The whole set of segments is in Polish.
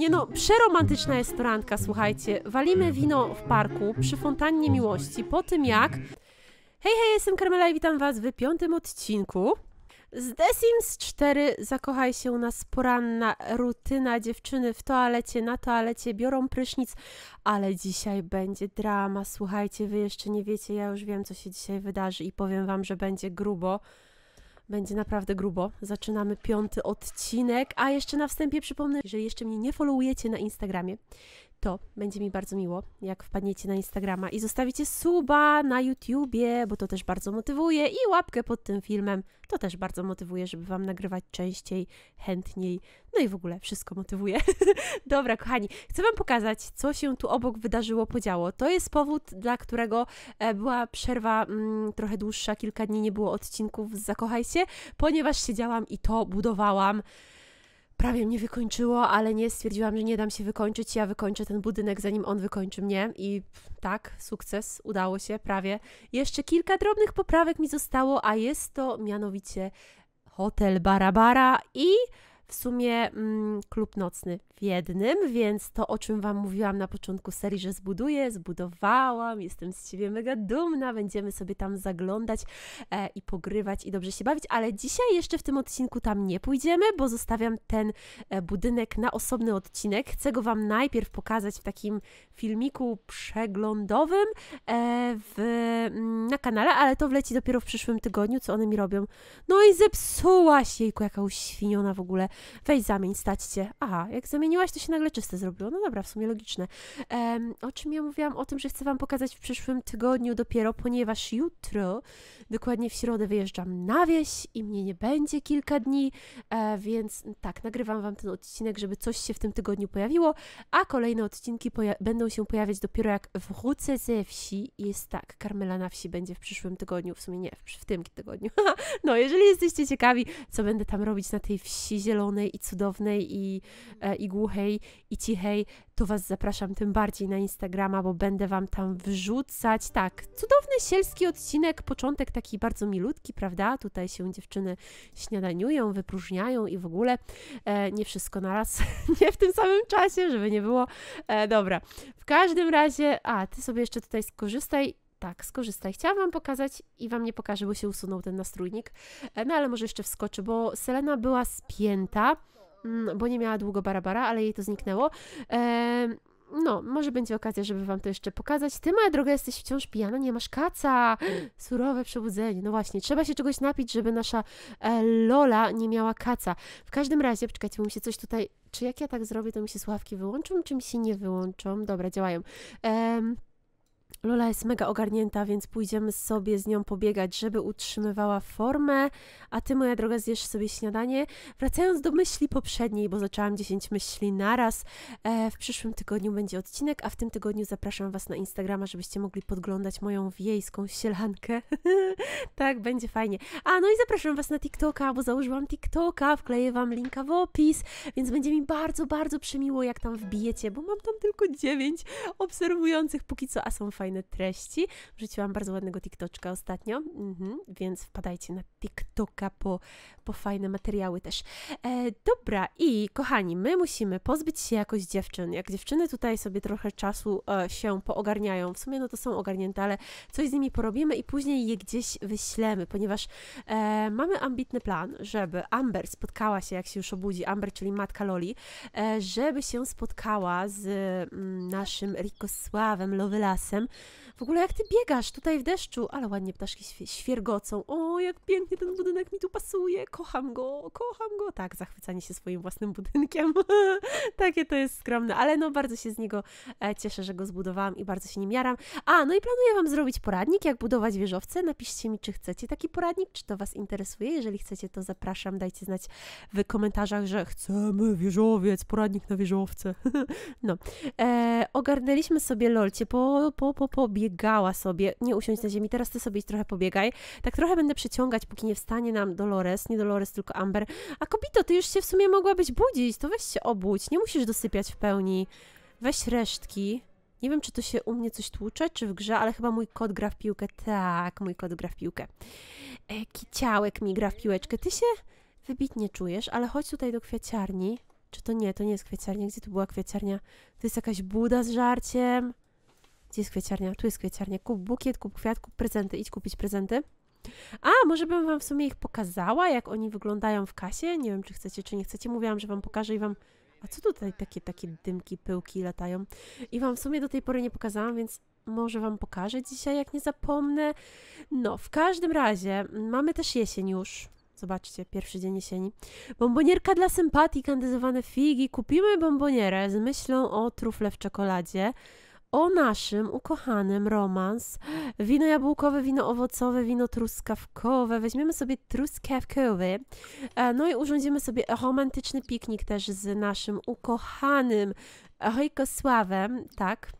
Nie no, przeromantyczna jest poranka, słuchajcie. Walimy wino w parku przy fontannie miłości po tym jak... Hej, hej, jestem Karmela i witam was w piątym odcinku. Z The Sims 4 zakochaj się u nas poranna rutyna. Dziewczyny w toalecie, na toalecie biorą prysznic, ale dzisiaj będzie drama. Słuchajcie, wy jeszcze nie wiecie, ja już wiem, co się dzisiaj wydarzy i powiem wam, że będzie grubo. Będzie naprawdę grubo. Zaczynamy piąty odcinek, a jeszcze na wstępie przypomnę, jeżeli jeszcze mnie nie followujecie na Instagramie, to będzie mi bardzo miło, jak wpadniecie na Instagrama i zostawicie suba na YouTubie, bo to też bardzo motywuje i łapkę pod tym filmem, to też bardzo motywuje, żeby Wam nagrywać częściej, chętniej, no i w ogóle wszystko motywuje. Dobra, kochani, chcę Wam pokazać, co się tu obok wydarzyło, podziało. To jest powód, dla którego e, była przerwa mm, trochę dłuższa, kilka dni nie było odcinków z Zakochaj się, ponieważ siedziałam i to budowałam prawie mnie wykończyło, ale nie stwierdziłam, że nie dam się wykończyć. Ja wykończę ten budynek, zanim on wykończy mnie. I tak, sukces, udało się prawie. Jeszcze kilka drobnych poprawek mi zostało, a jest to mianowicie hotel Barabara i w sumie mm, klub nocny w jednym, więc to, o czym Wam mówiłam na początku serii, że zbuduję, zbudowałam, jestem z ciebie mega dumna, będziemy sobie tam zaglądać e, i pogrywać i dobrze się bawić, ale dzisiaj jeszcze w tym odcinku tam nie pójdziemy, bo zostawiam ten e, budynek na osobny odcinek. Chcę go Wam najpierw pokazać w takim filmiku przeglądowym e, w, mm, na kanale, ale to wleci dopiero w przyszłym tygodniu, co one mi robią. No i zepsułaś jejku, jaka uświniona w ogóle. Weź zamień, staćcie. Aha, jak zamień zmieniłaś, to się nagle czyste zrobiło. No dobra, w sumie logiczne. Um, o czym ja mówiłam? O tym, że chcę Wam pokazać w przyszłym tygodniu dopiero, ponieważ jutro, dokładnie w środę, wyjeżdżam na wieś i mnie nie będzie kilka dni, e, więc mm, tak, nagrywam Wam ten odcinek, żeby coś się w tym tygodniu pojawiło, a kolejne odcinki będą się pojawiać dopiero jak wrócę ze wsi. Jest tak, Karmela na wsi będzie w przyszłym tygodniu, w sumie nie, w, w tym tygodniu. no, jeżeli jesteście ciekawi, co będę tam robić na tej wsi zielonej i cudownej i, e, i głównej, głuchej i cichej, to Was zapraszam tym bardziej na Instagrama, bo będę Wam tam wrzucać. Tak, cudowny sielski odcinek, początek taki bardzo milutki, prawda? Tutaj się dziewczyny śniadaniują, wypróżniają i w ogóle e, nie wszystko naraz, nie w tym samym czasie, żeby nie było. E, dobra, w każdym razie, a Ty sobie jeszcze tutaj skorzystaj tak, skorzystaj. Chciałam Wam pokazać i Wam nie pokażę, bo się usunął ten nastrójnik, e, no ale może jeszcze wskoczy, bo Selena była spięta. Mm, bo nie miała długo Barabara, ale jej to zniknęło. no, może będzie okazja, żeby wam to jeszcze pokazać. Ty, moja droga, jesteś wciąż pijana, nie masz kaca. Surowe przebudzenie. No właśnie, trzeba się czegoś napić, żeby nasza e, Lola nie miała kaca. W każdym razie, poczekajcie, bo mi się coś tutaj... Czy jak ja tak zrobię, to mi się sławki wyłączą, czy mi się nie wyłączą? Dobra, działają. Ehm... Lola jest mega ogarnięta, więc pójdziemy sobie z nią pobiegać, żeby utrzymywała formę, a ty, moja droga, zjesz sobie śniadanie. Wracając do myśli poprzedniej, bo zaczęłam 10 myśli naraz, e, w przyszłym tygodniu będzie odcinek, a w tym tygodniu zapraszam Was na Instagrama, żebyście mogli podglądać moją wiejską sielankę. tak, będzie fajnie. A, no i zapraszam Was na TikToka, bo założyłam TikToka, wkleję Wam linka w opis, więc będzie mi bardzo, bardzo przemiło, jak tam wbijecie, bo mam tam tylko 9 obserwujących póki co, a są fajne fajne treści. Wrzuciłam bardzo ładnego TikToka ostatnio, mhm, więc wpadajcie na TikToka po, po fajne materiały też. E, dobra, i kochani, my musimy pozbyć się jakoś dziewczyn. Jak dziewczyny tutaj sobie trochę czasu e, się poogarniają, w sumie no to są ogarnięte, ale coś z nimi porobimy i później je gdzieś wyślemy, ponieważ e, mamy ambitny plan, żeby Amber spotkała się, jak się już obudzi, Amber, czyli matka Loli, e, żeby się spotkała z mm, naszym Rikosławem Lovelasem w ogóle jak ty biegasz tutaj w deszczu, ale ładnie ptaszki świergocą. O, jak pięknie ten budynek mi tu pasuje, kocham go, kocham go. Tak, zachwycanie się swoim własnym budynkiem. Takie to jest skromne, ale no bardzo się z niego e, cieszę, że go zbudowałam i bardzo się nim jaram. A, no i planuję Wam zrobić poradnik, jak budować wieżowce. Napiszcie mi, czy chcecie taki poradnik, czy to Was interesuje. Jeżeli chcecie, to zapraszam, dajcie znać w komentarzach, że chcemy wieżowiec, poradnik na wieżowce. no. E, ogarnęliśmy sobie lolcie po, po, po pobiegała sobie. Nie usiądź na ziemi, teraz ty sobie trochę pobiegaj. Tak trochę będę przyciągać, póki nie wstanie nam Dolores, nie Dolores, tylko Amber. A kobito, ty już się w sumie mogłabyś budzić, to weź się obudź, nie musisz dosypiać w pełni. Weź resztki. Nie wiem, czy to się u mnie coś tłucze, czy w grze, ale chyba mój kot gra w piłkę. Tak, mój kot gra w piłkę. E, kiciałek mi gra w piłeczkę. Ty się wybitnie czujesz, ale chodź tutaj do kwiaciarni. Czy to nie, to nie jest kwiaciarnia. Gdzie tu była kwiaciarnia? To jest jakaś buda z żarciem. Gdzie jest kwieciarnia? Tu jest kwieciarnia. Kup bukiet, kup kwiat, kup prezenty. Idź kupić prezenty. A, może bym Wam w sumie ich pokazała, jak oni wyglądają w kasie. Nie wiem, czy chcecie, czy nie chcecie. Mówiłam, że Wam pokażę i Wam... A co tutaj takie, takie dymki, pyłki latają? I Wam w sumie do tej pory nie pokazałam, więc może Wam pokażę dzisiaj, jak nie zapomnę. No, w każdym razie mamy też jesień już. Zobaczcie, pierwszy dzień jesieni. Bombonierka dla sympatii, kandyzowane figi. Kupimy bombonierę z myślą o trufle w czekoladzie o naszym ukochanym romans. Wino jabłkowe, wino owocowe, wino truskawkowe. Weźmiemy sobie truskawkowy. E, no i urządzimy sobie romantyczny piknik też z naszym ukochanym Hojkosławem, tak?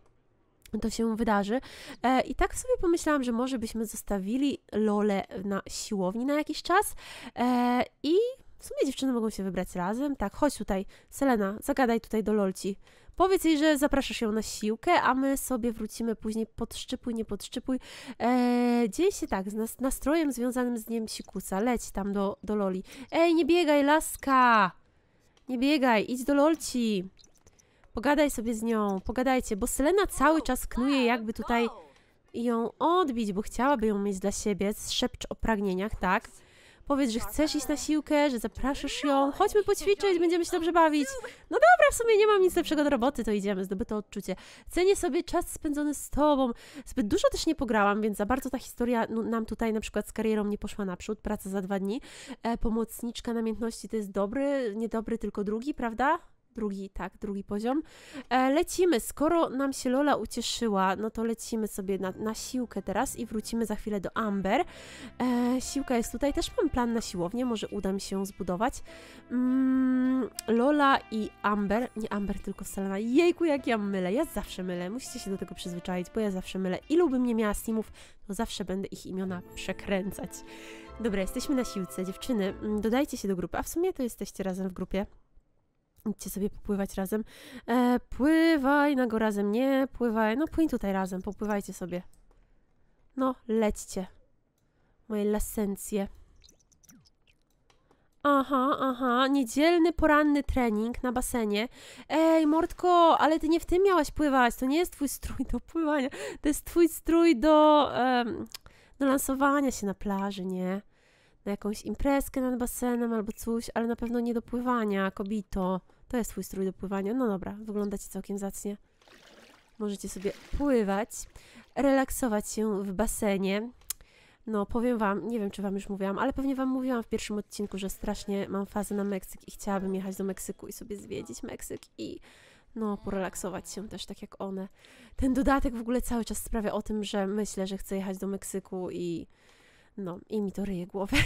to się wydarzy. E, I tak sobie pomyślałam, że może byśmy zostawili Lolę na siłowni na jakiś czas e, i w sumie dziewczyny mogą się wybrać razem. Tak, chodź tutaj, Selena, zagadaj tutaj do Lolci. Powiedz jej, że zapraszasz ją na siłkę, a my sobie wrócimy później podszczypuj, nie podszczypuj. Eee, dzieje się tak, z nastrojem związanym z dniem sikusa. Leć tam do, do Loli. Ej, nie biegaj, laska! Nie biegaj, idź do Lolci. Pogadaj sobie z nią, pogadajcie, bo Selena cały czas knuje jakby tutaj ją odbić, bo chciałaby ją mieć dla siebie. Szepcz o pragnieniach, tak? Powiedz, że chcesz iść na siłkę, że zapraszasz ją, chodźmy poćwiczyć, będziemy się dobrze bawić. No dobra, w sumie nie mam nic lepszego do roboty, to idziemy, zdobyte odczucie. Cenię sobie czas spędzony z tobą. Zbyt dużo też nie pograłam, więc za bardzo ta historia no, nam tutaj na przykład z karierą nie poszła naprzód, praca za dwa dni. E, pomocniczka namiętności to jest dobry, niedobry, tylko drugi, prawda? drugi, tak, drugi poziom. E, lecimy, skoro nam się Lola ucieszyła, no to lecimy sobie na, na siłkę teraz i wrócimy za chwilę do Amber. E, siłka jest tutaj, też mam plan na siłownię, może uda mi się ją zbudować. Mm, Lola i Amber, nie Amber, tylko Selena. Jejku, jak ja mylę, ja zawsze mylę, musicie się do tego przyzwyczaić, bo ja zawsze mylę. Ilu bym nie miała simów, to zawsze będę ich imiona przekręcać. Dobra, jesteśmy na siłce, dziewczyny, mm, dodajcie się do grupy, a w sumie to jesteście razem w grupie, Idźcie sobie popływać razem. E, pływaj na go razem, nie pływaj. No płyń tutaj razem, popływajcie sobie. No, lećcie. Moje lasencje. Aha, aha, niedzielny poranny trening na basenie. Ej, Mortko, ale ty nie w tym miałaś pływać. To nie jest twój strój do pływania. To jest twój strój do, um, do lansowania się na plaży, nie? na jakąś imprezkę nad basenem albo coś, ale na pewno nie do pływania, kobito. To jest twój strój do pływania. No dobra, wyglądacie całkiem zacnie. Możecie sobie pływać, relaksować się w basenie. No, powiem Wam, nie wiem, czy Wam już mówiłam, ale pewnie Wam mówiłam w pierwszym odcinku, że strasznie mam fazę na Meksyk i chciałabym jechać do Meksyku i sobie zwiedzić Meksyk i no, porelaksować się też tak jak one. Ten dodatek w ogóle cały czas sprawia o tym, że myślę, że chcę jechać do Meksyku i no i mi to ryje głowę.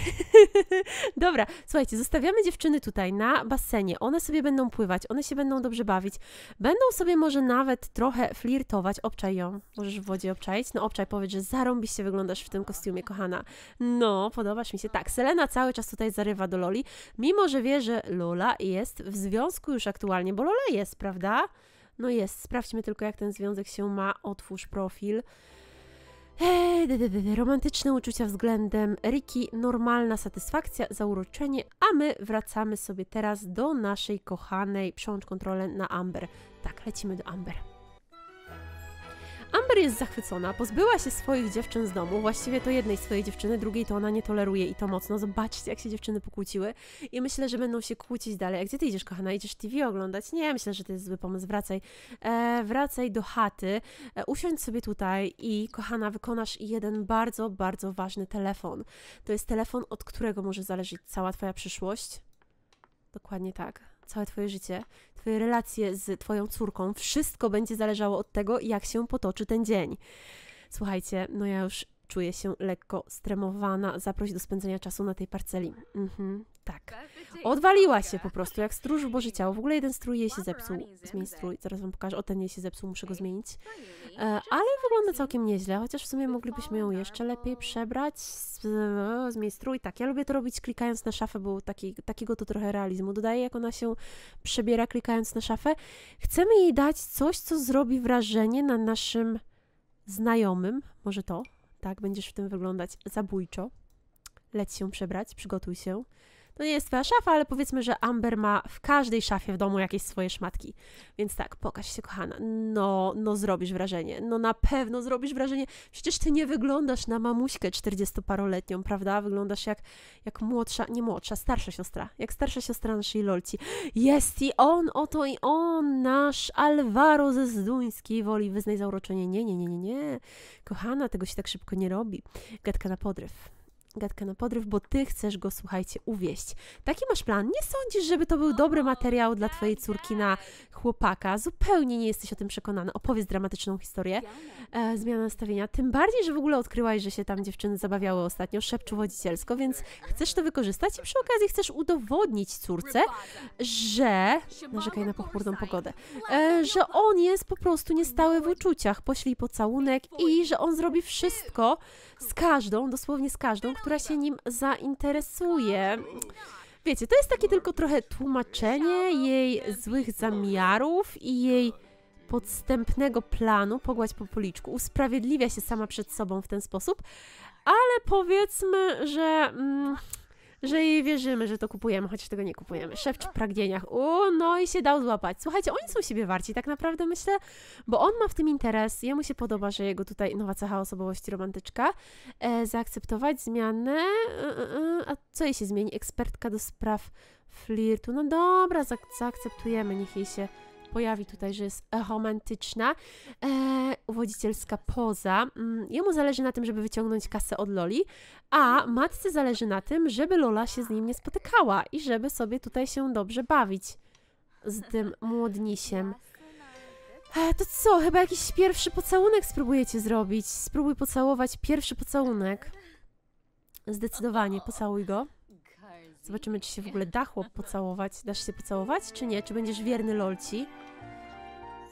Dobra, słuchajcie, zostawiamy dziewczyny tutaj na basenie. One sobie będą pływać, one się będą dobrze bawić. Będą sobie może nawet trochę flirtować. Obczaj ją. Możesz w wodzie obczaić? No obczaj, powiedz, że zarąbiście wyglądasz w tym kostiumie, kochana. No, podobasz mi się. Tak, Selena cały czas tutaj zarywa do Loli, mimo że wie, że Lola jest w związku już aktualnie, bo Lola jest, prawda? No jest. Sprawdźmy tylko, jak ten związek się ma. Otwórz profil romantyczne uczucia względem Riki, normalna satysfakcja, zauroczenie, a my wracamy sobie teraz do naszej kochanej, przełącz kontrolę na Amber. Tak, lecimy do Amber. Amber jest zachwycona, pozbyła się swoich dziewczyn z domu, właściwie to jednej swojej dziewczyny, drugiej to ona nie toleruje i to mocno. Zobaczcie, jak się dziewczyny pokłóciły i myślę, że będą się kłócić dalej. A gdzie ty idziesz, kochana? Idziesz TV oglądać? Nie, myślę, że to jest zły pomysł, wracaj. E, wracaj do chaty, e, usiądź sobie tutaj i, kochana, wykonasz jeden bardzo, bardzo ważny telefon. To jest telefon, od którego może zależeć cała twoja przyszłość. Dokładnie tak całe Twoje życie, Twoje relacje z Twoją córką, wszystko będzie zależało od tego, jak się potoczy ten dzień. Słuchajcie, no ja już czuję się lekko stremowana. Zaproś do spędzenia czasu na tej parceli. Mhm. Tak. tak Odwaliła się po prostu, jak stróż Boże Ciało. W ogóle jeden strój jej się zepsuł. Zmień strój, zaraz wam pokażę. O, ten jej się zepsuł, muszę go zmienić. No e, ale wygląda całkiem nieźle, chociaż w sumie moglibyśmy ją jeszcze lepiej przebrać. Zmień strój, tak. Ja lubię to robić klikając na szafę, bo taki, takiego to trochę realizmu dodaje, jak ona się przebiera klikając na szafę. Chcemy jej dać coś, co zrobi wrażenie na naszym znajomym. Może to? Tak, będziesz w tym wyglądać zabójczo. Leć się przebrać, przygotuj się. To nie jest twoja szafa, ale powiedzmy, że Amber ma w każdej szafie w domu jakieś swoje szmatki. Więc tak, pokaż się, kochana. No, no zrobisz wrażenie. No na pewno zrobisz wrażenie. Przecież ty nie wyglądasz na mamuśkę 40-paroletnią, prawda? Wyglądasz jak, jak młodsza, nie młodsza, starsza siostra. Jak starsza siostra naszej Lolci. Jest i on, oto i on, nasz Alvaro ze Zduńskiej woli. Wyznaj zauroczenie. Nie, nie, nie, nie, nie. Kochana, tego się tak szybko nie robi. Gadka na podryw gadkę na podryw, bo ty chcesz go, słuchajcie, uwieść. Taki masz plan. Nie sądzisz, żeby to był dobry materiał dla twojej córki na chłopaka. Zupełnie nie jesteś o tym przekonany. Opowiedz dramatyczną historię. E, zmiana nastawienia. Tym bardziej, że w ogóle odkryłaś, że się tam dziewczyny zabawiały ostatnio szepczu wodzicielsko, więc chcesz to wykorzystać i przy okazji chcesz udowodnić córce, że... Narzekaj na pochmurną pogodę. E, że on jest po prostu niestały w uczuciach. Poślij pocałunek i że on zrobi wszystko, z każdą, dosłownie z każdą, która się nim zainteresuje. Wiecie, to jest takie tylko trochę tłumaczenie jej złych zamiarów i jej podstępnego planu pogłać po policzku. Usprawiedliwia się sama przed sobą w ten sposób, ale powiedzmy, że... Mm, że jej wierzymy, że to kupujemy, chociaż tego nie kupujemy. Szewcz w pragnieniach. O, no i się dał złapać. Słuchajcie, oni są siebie warci, tak naprawdę myślę, bo on ma w tym interes, jemu się podoba, że jego tutaj nowa cecha osobowości romantyczka. E, zaakceptować zmianę. E, e, e a co jej się zmieni? Ekspertka do spraw flirtu. No dobra, zaakceptujemy, niech jej się pojawi tutaj, że jest romantyczna, e, uwodzicielska poza. Mm, jemu zależy na tym, żeby wyciągnąć kasę od Loli, a matce zależy na tym, żeby Lola się z nim nie spotykała i żeby sobie tutaj się dobrze bawić z tym młodnisiem. E, to co, chyba jakiś pierwszy pocałunek spróbujecie zrobić. Spróbuj pocałować pierwszy pocałunek. Zdecydowanie, pocałuj go. Zobaczymy, czy się w ogóle da chłop pocałować. Dasz się pocałować, czy nie? Czy będziesz wierny Lolci?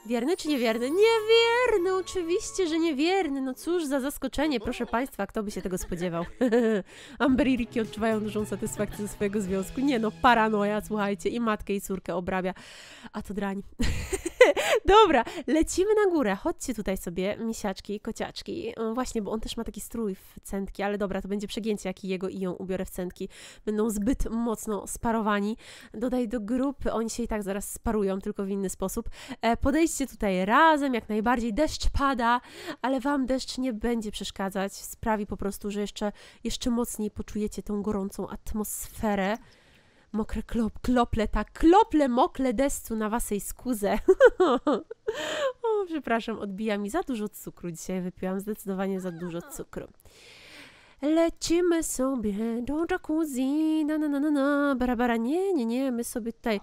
Wierny czy niewierny? Niewierny! Oczywiście, że niewierny! No cóż za zaskoczenie, proszę Państwa, kto by się tego spodziewał? Amber i Ricky odczuwają dużą satysfakcję ze swojego związku. Nie no, paranoja, słuchajcie, i matkę, i córkę obrabia. A to drań. Dobra, lecimy na górę. Chodźcie tutaj sobie, misiaczki, kociaczki. Mm, właśnie, bo on też ma taki strój w centki, ale dobra, to będzie przegięcie, jaki jego i ją ubiorę w centki. Będą zbyt mocno sparowani. Dodaj do grupy, oni się i tak zaraz sparują, tylko w inny sposób. E, podejdźcie tutaj razem, jak najbardziej. Deszcz pada, ale wam deszcz nie będzie przeszkadzać. Sprawi po prostu, że jeszcze, jeszcze mocniej poczujecie tą gorącą atmosferę mokre klop, klople, tak, klople mokle destu na waszej skórze. o, przepraszam, odbija mi za dużo cukru. Dzisiaj wypiłam zdecydowanie za dużo cukru. Lecimy sobie do jacuzzi, na na na na na, barabara, nie, nie, nie, my sobie tutaj...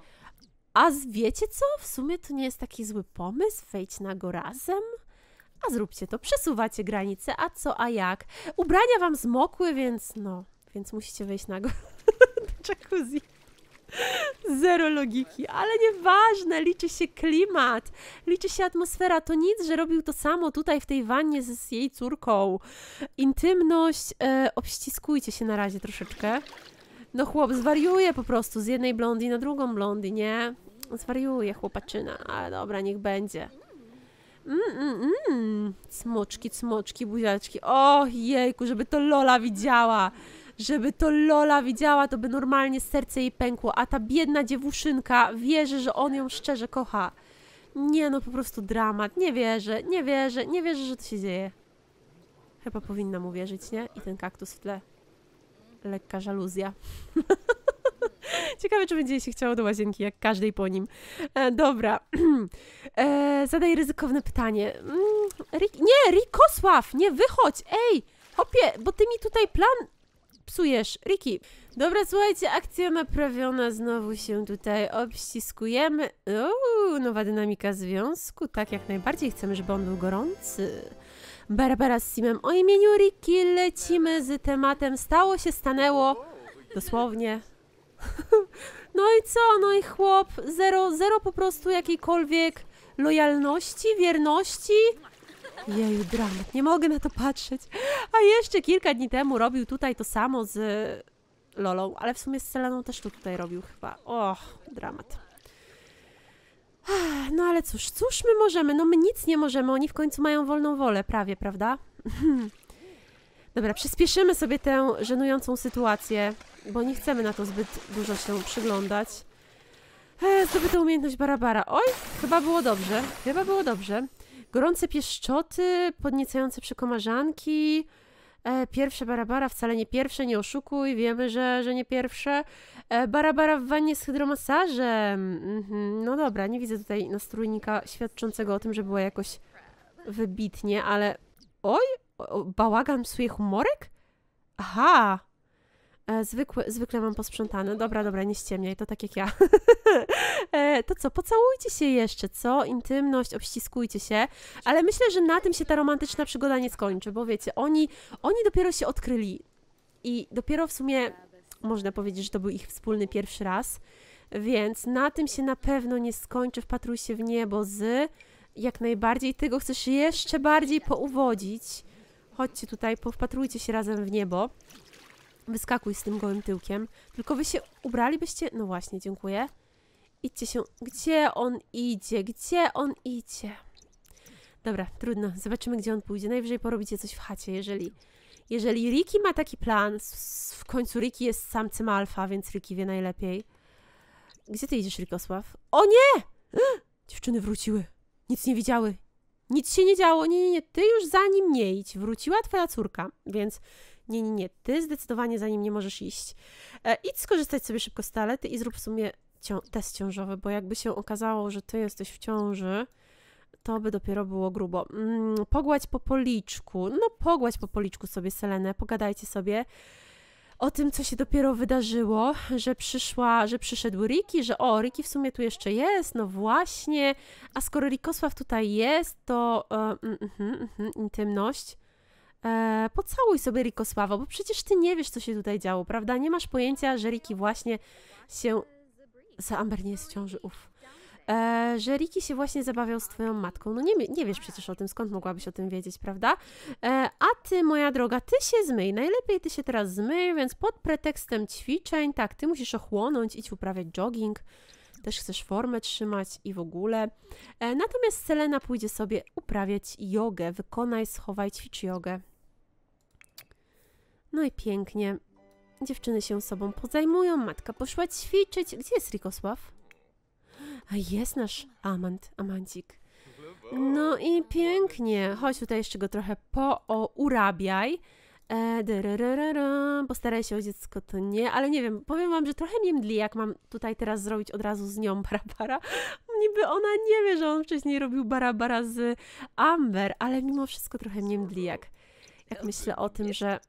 A wiecie co? W sumie to nie jest taki zły pomysł, wejdź na go razem a zróbcie to, przesuwacie granice, a co, a jak. Ubrania wam zmokły, więc no, więc musicie wejść na go do jacuzzi. Zero logiki, ale nieważne, liczy się klimat, liczy się atmosfera. To nic, że robił to samo tutaj w tej wannie z, z jej córką. Intymność, e, obściskujcie się na razie troszeczkę. No chłop zwariuje po prostu z jednej blondy na drugą blondy, nie? Zwariuje chłopaczyna, ale dobra, niech będzie. Mm, mm, mm. Cmoczki, cmoczki, buziaczki. Och, jejku, żeby to Lola widziała żeby to Lola widziała, to by normalnie serce jej pękło, a ta biedna dziewuszynka wierzy, że on ją szczerze kocha. Nie no, po prostu dramat, nie wierzę, nie wierzę, nie wierzę, że to się dzieje. Chyba powinna mu wierzyć, nie? I ten kaktus w tle. Lekka żaluzja. Ciekawe, czy będzie się chciało do łazienki, jak każdej po nim. E, dobra. E, zadaj ryzykowne pytanie. Mm, Rik nie, Rikosław, nie wychodź! Ej, hopie, bo ty mi tutaj plan psujesz, Ricky. Dobra, słuchajcie, akcja naprawiona, znowu się tutaj obściskujemy. Uuu, nowa dynamika związku, tak jak najbardziej chcemy, żeby on był gorący. Barbara z Simem o imieniu Ricky lecimy z tematem stało się stanęło, dosłownie. No i co, no i chłop, zero, zero po prostu jakiejkolwiek lojalności, wierności. Jej, dramat, nie mogę na to patrzeć. A jeszcze kilka dni temu robił tutaj to samo z Lolą, ale w sumie z Seleną też to tutaj robił chyba. Och, dramat. No ale cóż, cóż my możemy? No my nic nie możemy, oni w końcu mają wolną wolę, prawie, prawda? Dobra, przyspieszymy sobie tę żenującą sytuację, bo nie chcemy na to zbyt dużo się przyglądać. E, zdobyta umiejętność Barabara. Oj, chyba było dobrze, chyba było dobrze. Gorące pieszczoty, podniecające przekomarzanki, e, pierwsze barabara, wcale nie pierwsze, nie oszukuj, wiemy, że, że nie pierwsze. E, barabara w wannie z hydromasażem. Mhm, no dobra, nie widzę tutaj nastrójnika świadczącego o tym, że była jakoś wybitnie, ale... Oj, o, bałagan psuje humorek? Aha, E, zwykły, zwykle mam posprzątane. Dobra, dobra, nie ściemniaj, to tak jak ja. E, to co, pocałujcie się jeszcze, co? Intymność, obściskujcie się. Ale myślę, że na tym się ta romantyczna przygoda nie skończy, bo wiecie, oni, oni dopiero się odkryli. I dopiero w sumie można powiedzieć, że to był ich wspólny pierwszy raz. Więc na tym się na pewno nie skończy. Wpatruj się w niebo z jak najbardziej. Tego chcesz jeszcze bardziej pouwodzić. Chodźcie tutaj, powpatrujcie się razem w niebo. Wyskakuj z tym gołym tyłkiem. Tylko wy się ubralibyście... No właśnie, dziękuję. Idźcie się... Gdzie on idzie? Gdzie on idzie? Dobra, trudno. Zobaczymy, gdzie on pójdzie. Najwyżej porobicie coś w chacie, jeżeli... Jeżeli Riki ma taki plan, w końcu Riki jest samcem alfa, więc Riki wie najlepiej. Gdzie ty idziesz, Rikosław? O nie! Dziewczyny wróciły. Nic nie widziały. Nic się nie działo. Nie, nie, nie. Ty już za nim nie idź. Wróciła twoja córka, więc nie, nie, nie, ty zdecydowanie za nim nie możesz iść. E, idź skorzystać sobie szybko z talety i zrób w sumie cią- test ciążowy, bo jakby się okazało, że ty jesteś w ciąży, to by dopiero było grubo. Mm, pogładź po policzku, no pogładź po policzku sobie Selenę, pogadajcie sobie o tym, co się dopiero wydarzyło, że przyszła, że przyszedł Riki, że o, Riki w sumie tu jeszcze jest, no właśnie, a skoro Rikosław tutaj jest, to e, mm, mm, mm, intymność e, pocałuj sobie Rikosława, bo przecież ty nie wiesz, co się tutaj działo, prawda? Nie masz pojęcia, że Riki właśnie się... Za Amber nie jest w ciąży, uff. E, że Riki się właśnie zabawiał z twoją matką. No nie, nie wiesz przecież o tym, skąd mogłabyś o tym wiedzieć, prawda? E, a ty, moja droga, ty się zmyj. Najlepiej ty się teraz zmyj, więc pod pretekstem ćwiczeń, tak, ty musisz ochłonąć, idź uprawiać jogging też chcesz formę trzymać i w ogóle. E, natomiast Selena pójdzie sobie uprawiać jogę. Wykonaj, schowaj, ćwicz jogę. No i pięknie. Dziewczyny się sobą pozajmują, matka poszła ćwiczyć. Gdzie jest Rikosław? A jest nasz Amant, Amancik. No i pięknie. Chodź tutaj jeszcze go trochę pourabiaj. E, postaraj się o dziecko, to nie, ale nie wiem, powiem wam, że trochę mnie mdli, jak mam tutaj teraz zrobić od razu z nią Barabara. Niby ona nie wie, że on wcześniej robił Barabara z Amber, ale mimo wszystko trochę mnie mdli, jak, jak myślę o tym, że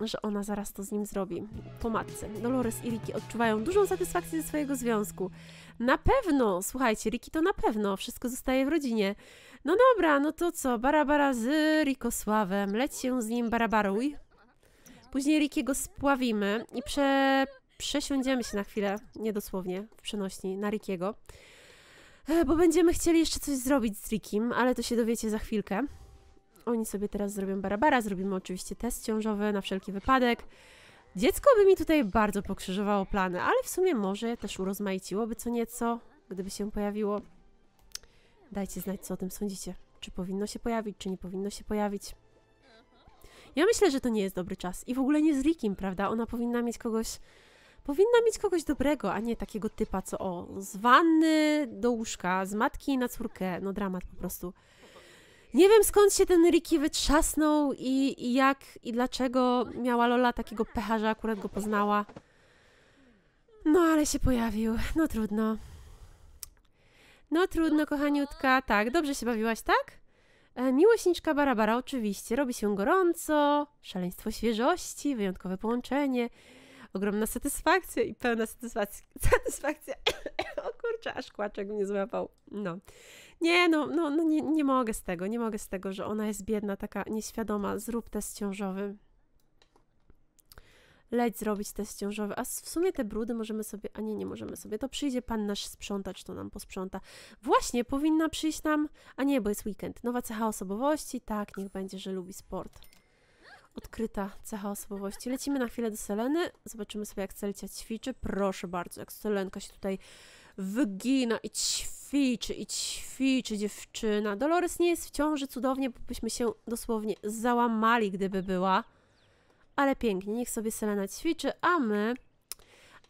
że ona zaraz to z nim zrobi. Po matce. Dolores i Ricky odczuwają dużą satysfakcję ze swojego związku. Na pewno, słuchajcie, Ricky to na pewno, wszystko zostaje w rodzinie. No dobra, no to co, Barabara z Rikosławem, leć się z nim Barabaruj. Później Rikiego spławimy i prze... przesiądziemy się na chwilę, niedosłownie, w przenośni, na Rikiego. E, bo będziemy chcieli jeszcze coś zrobić z Rikim, ale to się dowiecie za chwilkę. Oni sobie teraz zrobią barabara, zrobimy oczywiście test ciążowy na wszelki wypadek. Dziecko by mi tutaj bardzo pokrzyżowało plany, ale w sumie może też urozmaiciłoby co nieco, gdyby się pojawiło. Dajcie znać, co o tym sądzicie. Czy powinno się pojawić, czy nie powinno się pojawić. Ja myślę, że to nie jest dobry czas. I w ogóle nie z Rikim, prawda? Ona powinna mieć kogoś... Powinna mieć kogoś dobrego, a nie takiego typa, co o, z wanny do łóżka, z matki na córkę. No dramat po prostu. Nie wiem skąd się ten Ricky wytrzasnął i, i jak i dlaczego miała Lola takiego pecha, że akurat go poznała. No ale się pojawił. No trudno. No trudno, kochaniutka. Tak, dobrze się bawiłaś, tak? E, miłośniczka Barabara, oczywiście. Robi się gorąco, szaleństwo świeżości, wyjątkowe połączenie, ogromna satysfakcja i pełna satysfakcja. satysfakcja. A aż kłaczek mnie złapał. No. Nie, no, no, no nie, nie mogę z tego, nie mogę z tego, że ona jest biedna, taka nieświadoma. Zrób test ciążowy. Leć zrobić test ciążowy. A w sumie te brudy możemy sobie, a nie, nie możemy sobie. To przyjdzie pan nasz sprzątacz, to nam posprząta. Właśnie, powinna przyjść nam, a nie, bo jest weekend. Nowa cecha osobowości, tak, niech będzie, że lubi sport odkryta cecha osobowości. Lecimy na chwilę do Seleny, zobaczymy sobie, jak Celicia ćwiczy. Proszę bardzo, jak Selenka się tutaj wygina i ćwiczy, i ćwiczy dziewczyna. Dolores nie jest w ciąży cudownie, bo byśmy się dosłownie załamali, gdyby była. Ale pięknie, niech sobie Selena ćwiczy, a my...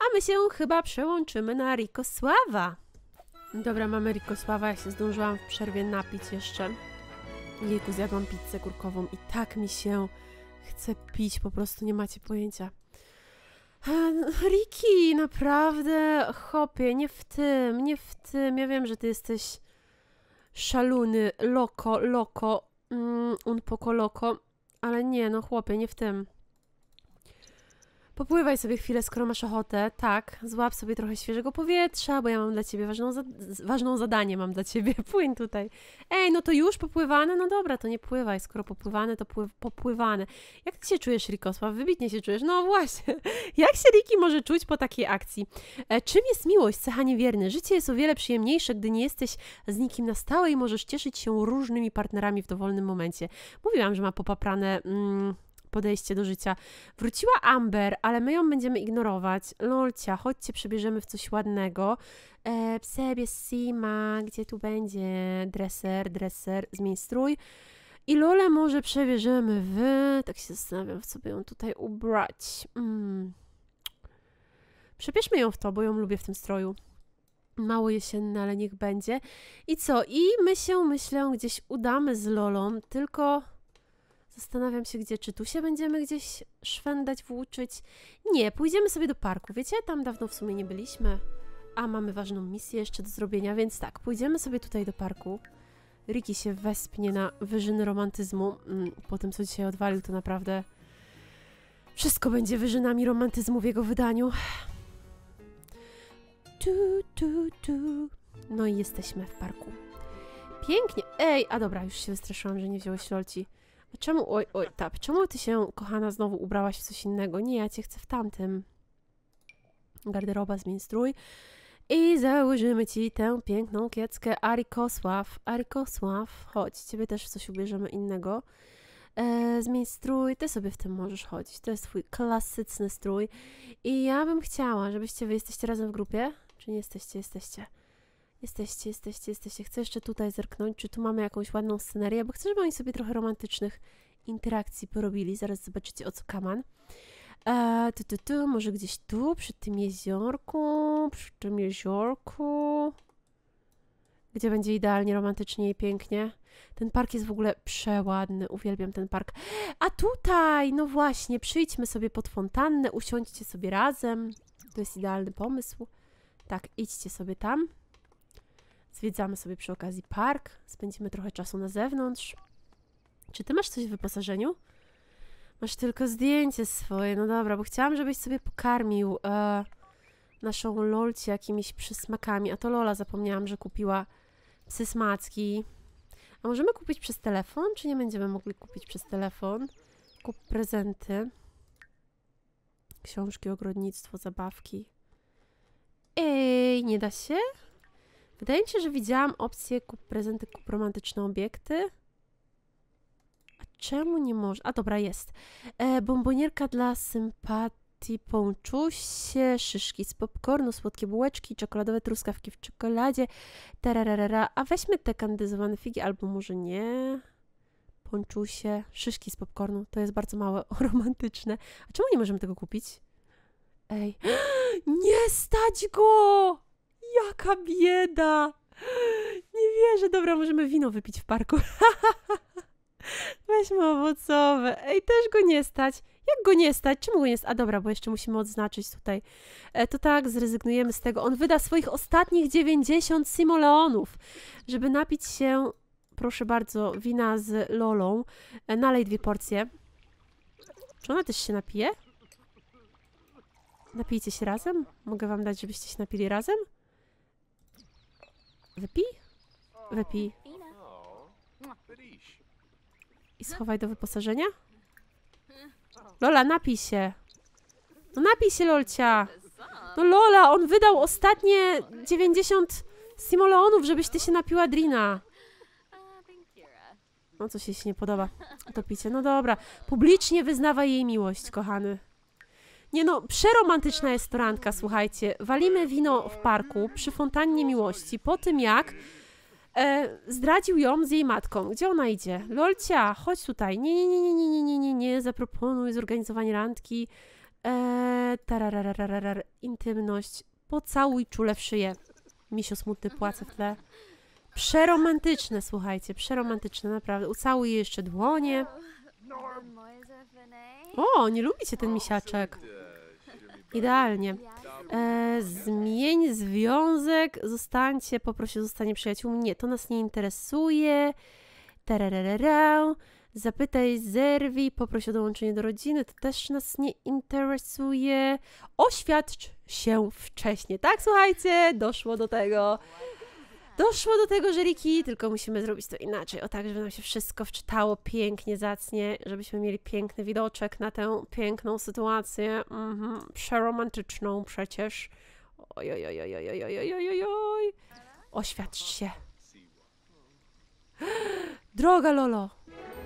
A my się chyba przełączymy na Rikosława. Dobra, mamy Rikosława, ja się zdążyłam w przerwie napić jeszcze. Jejku, zjadłam pizzę kurkową i tak mi się chce pić, po prostu nie macie pojęcia. Riki, naprawdę, chopie, nie w tym, nie w tym. Ja wiem, że ty jesteś szalony, loko, loko, mm, un poco loko, ale nie, no chłopie, nie w tym. Popływaj sobie chwilę, skoro masz ochotę. Tak, złap sobie trochę świeżego powietrza, bo ja mam dla ciebie ważną, za ważną zadanie, mam dla ciebie. Płyń tutaj. Ej, no to już popływane? No dobra, to nie pływaj. Skoro popływane, to popływane. Jak ty się czujesz, Rikosław? Wybitnie się czujesz. No właśnie. Jak się Riki może czuć po takiej akcji? E, czym jest miłość, cecha niewierny? Życie jest o wiele przyjemniejsze, gdy nie jesteś z nikim na stałe i możesz cieszyć się różnymi partnerami w dowolnym momencie. Mówiłam, że ma popaprane... Mm, podejście do życia. Wróciła Amber, ale my ją będziemy ignorować. Lolcia, chodźcie, przebierzemy w coś ładnego. E, psebie Sima, gdzie tu będzie? Dreser, dreser, zmień strój. I Lolę może przebierzemy w... Tak się zastanawiam, w co by ją tutaj ubrać. Mm. Przebierzmy ją w to, bo ją lubię w tym stroju. Mało jesienne, ale niech będzie. I co? I my się, myślę, gdzieś udamy z Lolą, tylko Zastanawiam się, gdzie, czy tu się będziemy gdzieś szwendać, włóczyć? Nie, pójdziemy sobie do parku, wiecie? Tam dawno w sumie nie byliśmy. A mamy ważną misję jeszcze do zrobienia, więc tak, pójdziemy sobie tutaj do parku. Riki się wespnie na wyżyny romantyzmu. Mm, po tym, co dzisiaj odwalił, to naprawdę wszystko będzie wyżynami romantyzmu w jego wydaniu. Tu, tu, tu. No i jesteśmy w parku. Pięknie. Ej, a dobra, już się wystraszyłam, że nie wziąłeś lolci. A czemu, oj, oj, tap, czemu ty się, kochana, znowu ubrałaś w coś innego? Nie, ja cię chcę w tamtym. Garderoba, zmień strój. I założymy ci tę piękną kieckę Arikosław. Arikosław, chodź, ciebie też w coś ubierzemy innego. z e, zmień strój, ty sobie w tym możesz chodzić. To jest twój klasyczny strój. I ja bym chciała, żebyście wy jesteście razem w grupie. Czy nie jesteście? Jesteście. Jesteście, jesteście, jesteście. Chcę jeszcze tutaj zerknąć, czy tu mamy jakąś ładną scenerię, bo chcę, żeby oni sobie trochę romantycznych interakcji porobili. Zaraz zobaczycie, o co kaman. E, tu, tu, tu, może gdzieś tu, przy tym jeziorku, przy tym jeziorku, gdzie będzie idealnie romantycznie i pięknie. Ten park jest w ogóle przeładny, uwielbiam ten park. A tutaj, no właśnie, przyjdźmy sobie pod fontannę, usiądźcie sobie razem. To jest idealny pomysł. Tak, idźcie sobie tam. Zwiedzamy sobie przy okazji park, spędzimy trochę czasu na zewnątrz. Czy ty masz coś w wyposażeniu? Masz tylko zdjęcie swoje, no dobra, bo chciałam, żebyś sobie pokarmił e, naszą Lolcie jakimiś przysmakami. A to Lola zapomniałam, że kupiła psy smacki. A możemy kupić przez telefon, czy nie będziemy mogli kupić przez telefon? Kup prezenty. Książki, ogrodnictwo, zabawki. Ej, nie da się? Wydaje mi się, że widziałam opcję kup prezenty, kup romantyczne obiekty. A czemu nie może? A dobra, jest. E, bombonierka dla sympatii, ponczusie, szyszki z popcornu, słodkie bułeczki, czekoladowe truskawki w czekoladzie, tararara. A weźmy te kandyzowane figi, albo może nie ponczusie, szyszki z popcornu. To jest bardzo małe, romantyczne. A czemu nie możemy tego kupić? Ej, nie stać go! Jaka bieda! Nie wierzę. Dobra, możemy wino wypić w parku. Weźmy owocowe. Ej, też go nie stać. Jak go nie stać? Czemu go nie stać? A dobra, bo jeszcze musimy odznaczyć tutaj. E, to tak, zrezygnujemy z tego. On wyda swoich ostatnich 90 simoleonów, żeby napić się, proszę bardzo, wina z Lolą. E, nalej dwie porcje. Czy ona też się napije? Napijcie się razem? Mogę wam dać, żebyście się napili razem? Wypij? Wypij. I schowaj do wyposażenia? Lola, napij się. No napij się, Lolcia. No Lola, on wydał ostatnie 90 simoleonów, żebyś ty się napiła drina. No co jej się nie podoba. To picie. No dobra. Publicznie wyznawa jej miłość, kochany. Nie no, przeromantyczna jest to randka, słuchajcie. Walimy wino w parku przy fontannie miłości po tym jak e, zdradził ją z jej matką. Gdzie ona idzie? Lolcia, chodź tutaj. Nie, nie, nie, nie, nie, nie, nie, nie, zaproponuj zorganizowanie randki. E, tararararar, intymność. Pocałuj czule w szyję. Misio smutny płace w tle. Przeromantyczne, słuchajcie, przeromantyczne, naprawdę. Ucałuj jeszcze dłonie. O, nie lubicie ten misiaczek. Idealnie. E, zmień związek, zostańcie, poproszę, zostanie przyjaciółmi. Nie, to nas nie interesuje. Terererę. Zapytaj, zerwij, poproś o dołączenie do rodziny, to też nas nie interesuje. Oświadcz się wcześniej, tak? Słuchajcie, doszło do tego. Doszło do tego, że Riki, tylko musimy zrobić to inaczej. O tak, żeby nam się wszystko wczytało pięknie, zacnie, żebyśmy mieli piękny widoczek na tę piękną sytuację. Mhm, przeromantyczną przecież. Oj, oj, oj, oj, oj, oj, oj, oj, oj. Oświadcz się. Droga Lolo,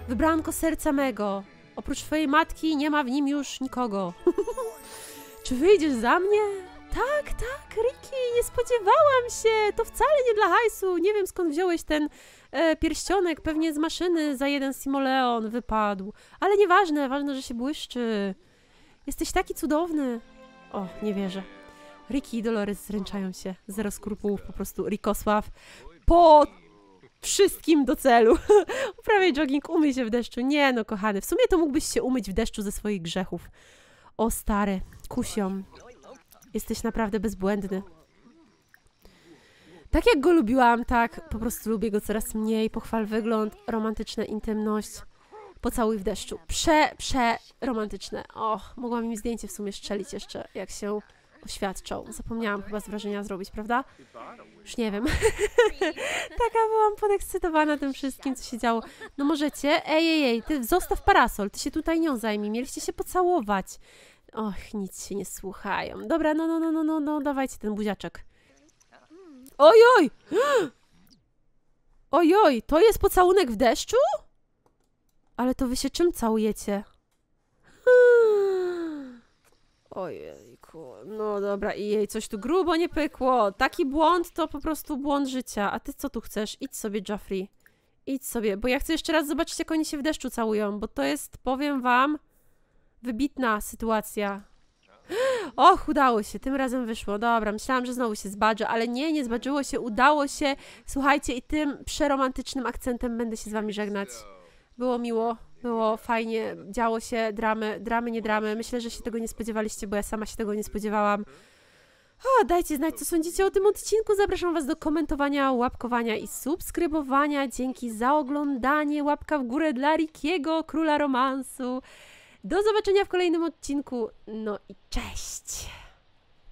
wybranko serca mego. Oprócz twojej matki nie ma w nim już nikogo. Czy wyjdziesz za mnie? Tak, tak, Ricky, nie spodziewałam się. To wcale nie dla hajsu. Nie wiem skąd wziąłeś ten e, pierścionek. Pewnie z maszyny za jeden simoleon wypadł. Ale nieważne, ważne, że się błyszczy. Jesteś taki cudowny. O, nie wierzę. Ricky i Dolores zręczają się. Zero skrupułów, po prostu Rikosław. Po wszystkim do celu. Uprawiaj jogging, umyj się w deszczu. Nie no, kochany, w sumie to mógłbyś się umyć w deszczu ze swoich grzechów. O stary, kusią. Jesteś naprawdę bezbłędny. Tak jak go lubiłam, tak po prostu lubię go coraz mniej. Pochwal wygląd, romantyczna intymność. Pocałuj w deszczu. Prze, prze romantyczne. Och, mogłam im zdjęcie w sumie strzelić jeszcze, jak się oświadczą. Zapomniałam chyba z wrażenia zrobić, prawda? Już nie wiem. Taka byłam podekscytowana tym wszystkim, co się działo. No możecie? Ej, ej, ej, ty zostaw parasol, ty się tutaj nią zajmij. Mieliście się pocałować. Och, nic się nie słuchają. Dobra, no, no, no, no, no, no dawajcie ten buziaczek. Ojoj! Ojoj, to jest pocałunek w deszczu? Ale to wy się czym całujecie? Ojejku, no dobra, i jej coś tu grubo nie pykło. Taki błąd to po prostu błąd życia. A ty co tu chcesz? Idź sobie, Jeffrey. Idź sobie, bo ja chcę jeszcze raz zobaczyć, jak oni się w deszczu całują, bo to jest, powiem wam, Wybitna sytuacja. Och, udało się, tym razem wyszło. Dobra, myślałam, że znowu się zbadzę, ale nie, nie zbadżyło się, udało się. Słuchajcie, i tym przeromantycznym akcentem będę się z wami żegnać. Było miło, było fajnie, działo się, dramy, dramy, nie dramy. Myślę, że się tego nie spodziewaliście, bo ja sama się tego nie spodziewałam. O, dajcie znać, co sądzicie o tym odcinku. Zapraszam Was do komentowania, łapkowania i subskrybowania. Dzięki za oglądanie. Łapka w górę dla Rikiego, króla romansu. Do zobaczenia w kolejnym odcinku. No i cześć!